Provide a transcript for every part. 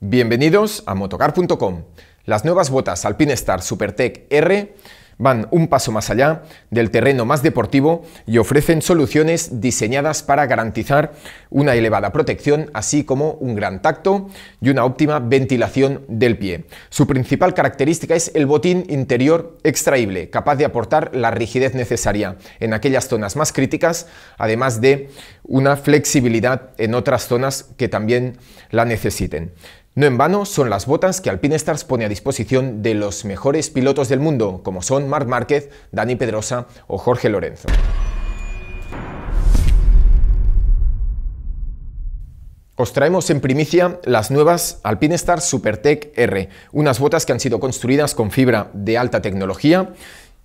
Bienvenidos a motocar.com. Las nuevas botas Alpine Supertech R van un paso más allá del terreno más deportivo y ofrecen soluciones diseñadas para garantizar una elevada protección, así como un gran tacto y una óptima ventilación del pie. Su principal característica es el botín interior extraíble, capaz de aportar la rigidez necesaria en aquellas zonas más críticas, además de una flexibilidad en otras zonas que también la necesiten. No en vano son las botas que Alpinestars pone a disposición de los mejores pilotos del mundo, como son Marc Márquez, Dani Pedrosa o Jorge Lorenzo. Os traemos en primicia las nuevas Alpine Supertech R, unas botas que han sido construidas con fibra de alta tecnología,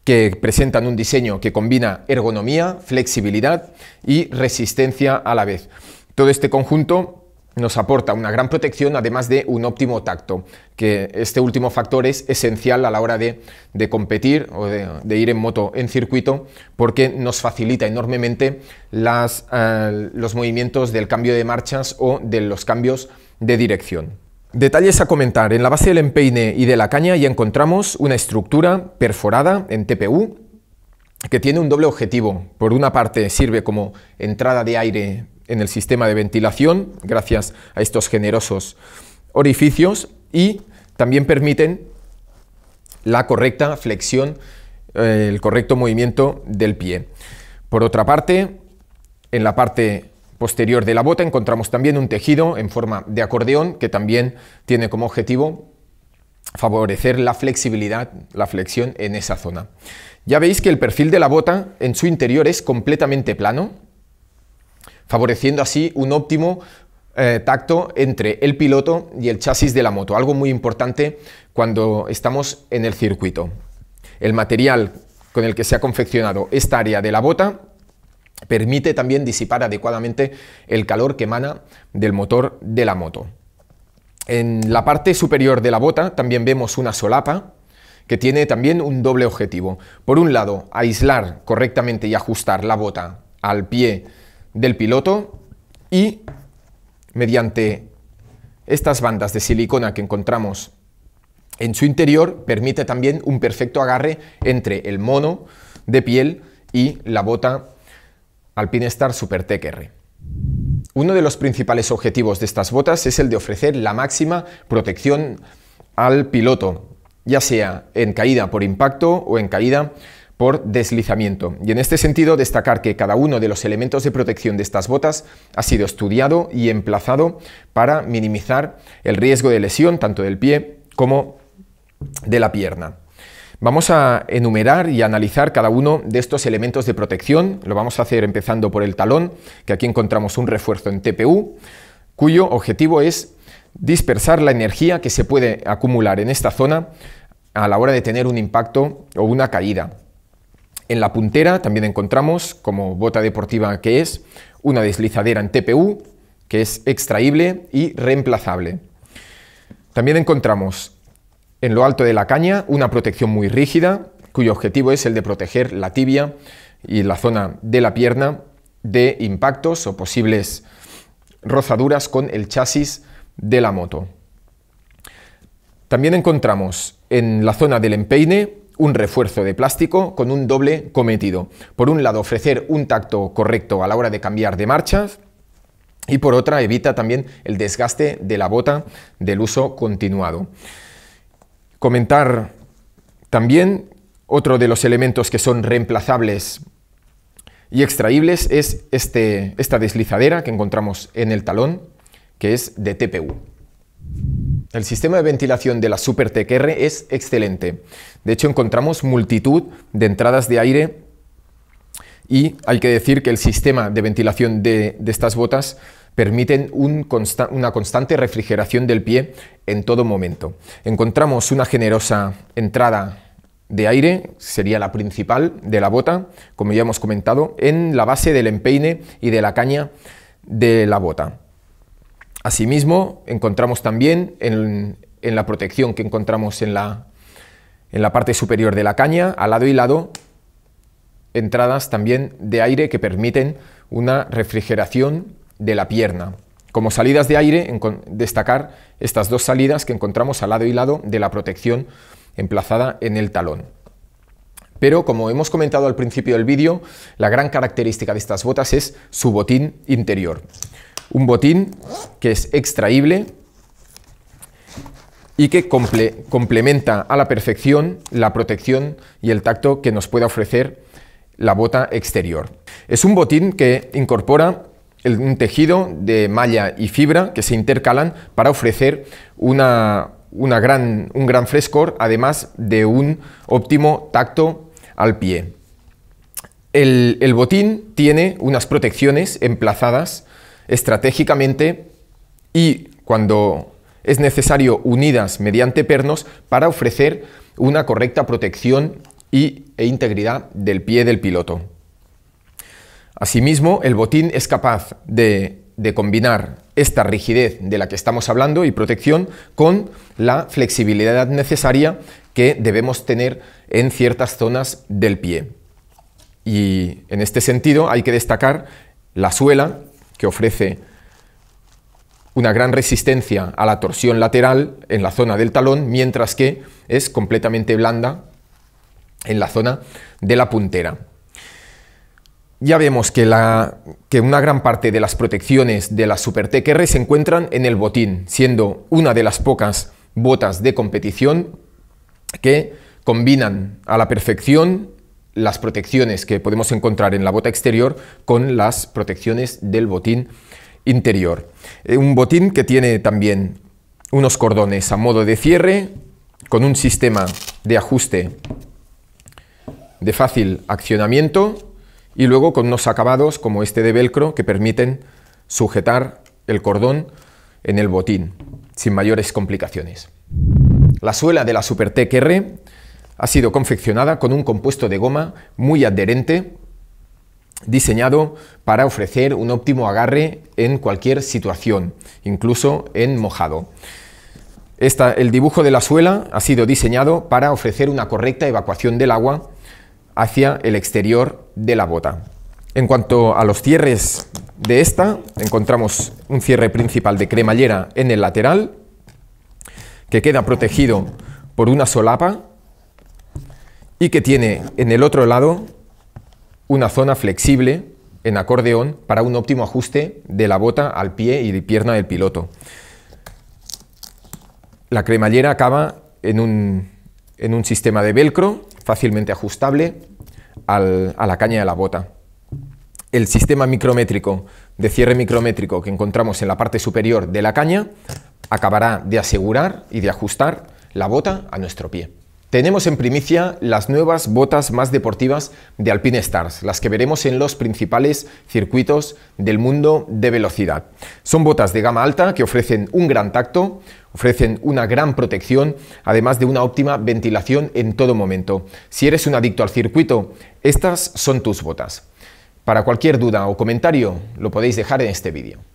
que presentan un diseño que combina ergonomía, flexibilidad y resistencia a la vez. Todo este conjunto nos aporta una gran protección además de un óptimo tacto, que este último factor es esencial a la hora de, de competir o de, ir en moto en circuito porque nos facilita enormemente las, eh, los movimientos del cambio de marchas o de los cambios de dirección. Detalles a comentar. En la base del empeine y de la caña ya encontramos una estructura perforada en TPU que tiene un doble objetivo. Por una parte sirve como entrada de aire en el sistema de ventilación gracias a estos generosos orificios y también permiten la correcta flexión, eh, el correcto movimiento del pie. Por otra parte, en la parte posterior de la bota encontramos también un tejido en forma de acordeón que también tiene como objetivo favorecer la flexibilidad, la flexión en esa zona. Ya veis que el perfil de la bota en su interior es completamente plano, favoreciendo así un óptimo eh, tacto entre el piloto y el chasis de la moto, algo muy importante cuando estamos en el circuito. El material con el que se ha confeccionado esta área de la bota permite también disipar adecuadamente el calor que emana del motor de la moto. En la parte superior de la bota también vemos una solapa que tiene también un doble objetivo. Por un lado, aislar correctamente y ajustar la bota al pie del piloto y mediante estas bandas de silicona que encontramos en su interior permite también un perfecto agarre entre el mono de piel y la bota Alpine Star Super R. Uno de los principales objetivos de estas botas es el de ofrecer la máxima protección al piloto, ya sea en caída por impacto o en caída por deslizamiento. Y en este sentido, destacar que cada uno de los elementos de protección de estas botas ha sido estudiado y emplazado para minimizar el riesgo de lesión tanto del pie como de la pierna. Vamos a enumerar y analizar cada uno de estos elementos de protección. Lo vamos a hacer empezando por el talón, que aquí encontramos un refuerzo en TPU, cuyo objetivo es dispersar la energía que se puede acumular en esta zona a la hora de tener un impacto o una caída. En la puntera también encontramos, como bota deportiva que es, una deslizadera en TPU, que es extraíble y reemplazable. También encontramos en lo alto de la caña una protección muy rígida, cuyo objetivo es el de proteger la tibia y la zona de la pierna de impactos o posibles rozaduras con el chasis de la moto. También encontramos en la zona del empeine un refuerzo de plástico con un doble cometido. Por un lado, ofrecer un tacto correcto a la hora de cambiar de marchas y por otra, evita también el desgaste de la bota del uso continuado. Comentar también otro de los elementos que son reemplazables y extraíbles es este, esta deslizadera que encontramos en el talón, que es de TPU. El sistema de ventilación de la Super R es excelente. De hecho, encontramos multitud de entradas de aire y hay que decir que el sistema de ventilación de, estas botas permite una constante refrigeración del pie en todo momento. Encontramos una generosa entrada de aire, sería la principal de la bota, como ya hemos comentado, en la base del empeine y de la caña de la bota. Asimismo, encontramos también en, la protección que encontramos en la, en la parte superior de la caña, al lado y lado, entradas también de aire que permiten una refrigeración de la pierna. Como salidas de aire, en destacar estas dos salidas que encontramos al lado y lado de la protección emplazada en el talón. Pero como hemos comentado al principio del vídeo, la gran característica de estas botas es su botín interior un botín que es extraíble y que complementa a la perfección la protección y el tacto que nos puede ofrecer la bota exterior. Es un botín que incorpora un tejido de malla y fibra que se intercalan para ofrecer una, gran, un gran frescor, además de un óptimo tacto al pie. El, el botín tiene unas protecciones emplazadas estratégicamente y cuando es necesario unidas mediante pernos para ofrecer una correcta protección y, e integridad del pie del piloto. Asimismo, el botín es capaz de, de combinar esta rigidez de la que estamos hablando y protección con la flexibilidad necesaria que debemos tener en ciertas zonas del pie. Y en este sentido hay que destacar la suela que ofrece una gran resistencia a la torsión lateral en la zona del talón, mientras que es completamente blanda en la zona de la puntera. Ya vemos que, la, que una gran parte de las protecciones de la Supertech R se encuentran en el botín, siendo una de las pocas botas de competición que combinan a la perfección las protecciones que podemos encontrar en la bota exterior con las protecciones del botín interior. Eh, un botín que tiene también unos cordones a modo de cierre, con un sistema de ajuste de fácil accionamiento y luego con unos acabados como este de velcro que permiten sujetar el cordón en el botín sin mayores complicaciones. La suela de la Supertech R ha sido confeccionada con un compuesto de goma muy adherente diseñado para ofrecer un óptimo agarre en cualquier situación, incluso en mojado. el dibujo de la suela ha sido diseñado para ofrecer una correcta evacuación del agua hacia el exterior de la bota. En cuanto a los cierres de esta, encontramos un cierre principal de cremallera en el lateral, que queda protegido por una solapa y que tiene en el otro lado una zona flexible en acordeón para un óptimo ajuste de la bota al pie y pierna del piloto. La cremallera acaba en un, sistema de velcro fácilmente ajustable a la caña de la bota. El sistema micrométrico de cierre micrométrico que encontramos en la parte superior de la caña acabará de asegurar y de ajustar la bota a nuestro pie. Tenemos en primicia las nuevas botas más deportivas de Alpine Stars, las que veremos en los principales circuitos del mundo de velocidad. Son botas de gama alta que ofrecen un gran tacto, ofrecen una gran protección, además de una óptima ventilación en todo momento. Si eres un adicto al circuito, estas son tus botas. Para cualquier duda o comentario, lo podéis dejar en este vídeo.